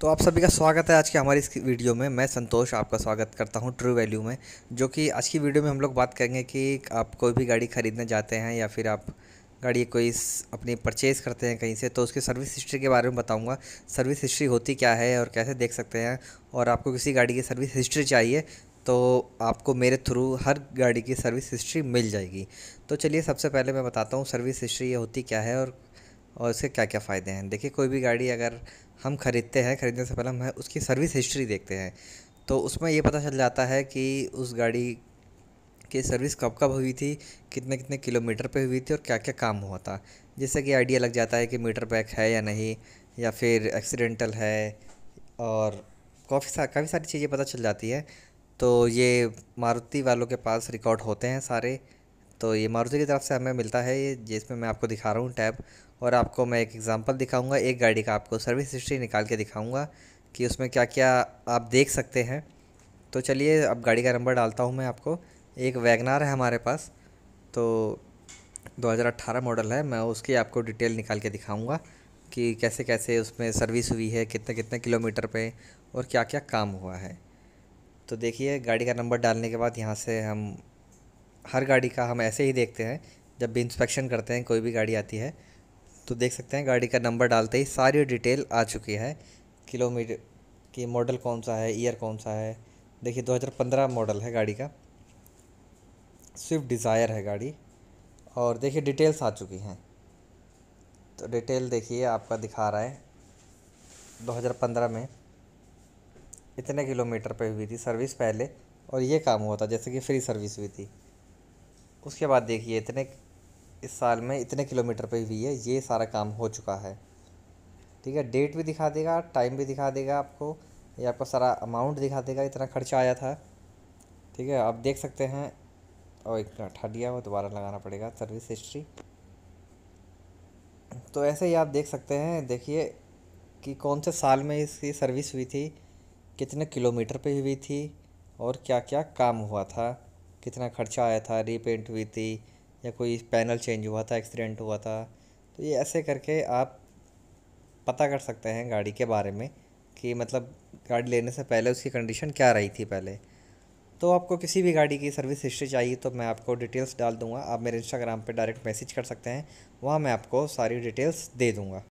तो आप सभी का स्वागत है आज के हमारी इस वीडियो में मैं संतोष आपका स्वागत करता हूं ट्रू वैल्यू में जो कि आज की वीडियो में हम लोग बात करेंगे कि आप कोई भी गाड़ी ख़रीदने जाते हैं या फिर आप गाड़ी कोई अपनी परचेज़ करते हैं कहीं से तो उसकी सर्विस हिस्ट्री के बारे में बताऊंगा सर्विस हिस्ट्री होती क्या है और कैसे देख सकते हैं और आपको किसी गाड़ी की सर्विस हिस्ट्री चाहिए तो आपको मेरे थ्रू हर गाड़ी की सर्विस हिस्ट्री मिल जाएगी तो चलिए सबसे पहले मैं बताता हूँ सर्विस हिस्ट्री ये होती क्या है और और इसके क्या क्या फ़ायदे हैं देखिए कोई भी गाड़ी अगर हम ख़रीदते हैं ख़रीदने से पहले हम उसकी सर्विस हिस्ट्री देखते हैं तो उसमें ये पता चल जाता है कि उस गाड़ी की सर्विस कब कब हुई थी कितने कितने किलोमीटर पे हुई थी और क्या क्या काम हुआ था जिससे कि आइडिया लग जाता है कि मीटर बैक है या नहीं या फिर एक्सीडेंटल है और काफ़ी सा काफ़ी सारी चीज़ें पता चल जाती है तो ये मारुति वालों के पास रिकॉर्ड होते हैं सारे तो ये मारुति की तरफ से हमें मिलता है ये जिसमें मैं आपको दिखा रहा हूँ टैब और आपको मैं एक एग्ज़ाम्पल दिखाऊंगा एक गाड़ी का आपको सर्विस हिस्ट्री निकाल के दिखाऊंगा कि उसमें क्या क्या आप देख सकते हैं तो चलिए अब गाड़ी का नंबर डालता हूँ मैं आपको एक वैगनार है हमारे पास तो 2018 मॉडल है मैं उसकी आपको डिटेल निकाल के दिखाऊँगा कि कैसे कैसे उसमें सर्विस हुई है कितने कितने किलोमीटर पर और क्या क्या काम हुआ है तो देखिए गाड़ी का नंबर डालने के बाद यहाँ से हम हर गाड़ी का हम ऐसे ही देखते हैं जब भी इंस्पेक्शन करते हैं कोई भी गाड़ी आती है तो देख सकते हैं गाड़ी का नंबर डालते ही सारी डिटेल आ चुकी है किलोमीटर कि मॉडल कौन सा है ईयर कौन सा है देखिए 2015 मॉडल है गाड़ी का स्विफ्ट डिज़ायर है गाड़ी और देखिए डिटेल्स आ चुकी हैं तो डिटेल देखिए आपका दिखा रहा है 2015 में इतने किलोमीटर पे हुई थी सर्विस पहले और ये काम हुआ था जैसे कि फ्री सर्विस हुई थी उसके बाद देखिए इतने इस साल में इतने किलोमीटर पे भी है ये सारा काम हो चुका है ठीक है डेट भी दिखा देगा टाइम भी दिखा देगा आपको ये आपका सारा अमाउंट दिखा देगा इतना खर्चा आया था ठीक है आप देख सकते हैं और एक मिनट हट गया वो दोबारा लगाना पड़ेगा सर्विस हिस्ट्री तो ऐसे ही आप देख सकते हैं देखिए कि कौन से साल में इसकी सर्विस हुई थी कितने किलोमीटर पे हुई थी और क्या क्या काम हुआ था कितना खर्चा आया था रीपेंट हुई थी या कोई पैनल चेंज हुआ था एक्सीडेंट हुआ था तो ये ऐसे करके आप पता कर सकते हैं गाड़ी के बारे में कि मतलब गाड़ी लेने से पहले उसकी कंडीशन क्या रही थी पहले तो आपको किसी भी गाड़ी की सर्विस हिस्ट्री चाहिए तो मैं आपको डिटेल्स डाल दूंगा आप मेरे इंस्टाग्राम पे डायरेक्ट मैसेज कर सकते हैं वहाँ मैं आपको सारी डिटेल्स दे दूंगा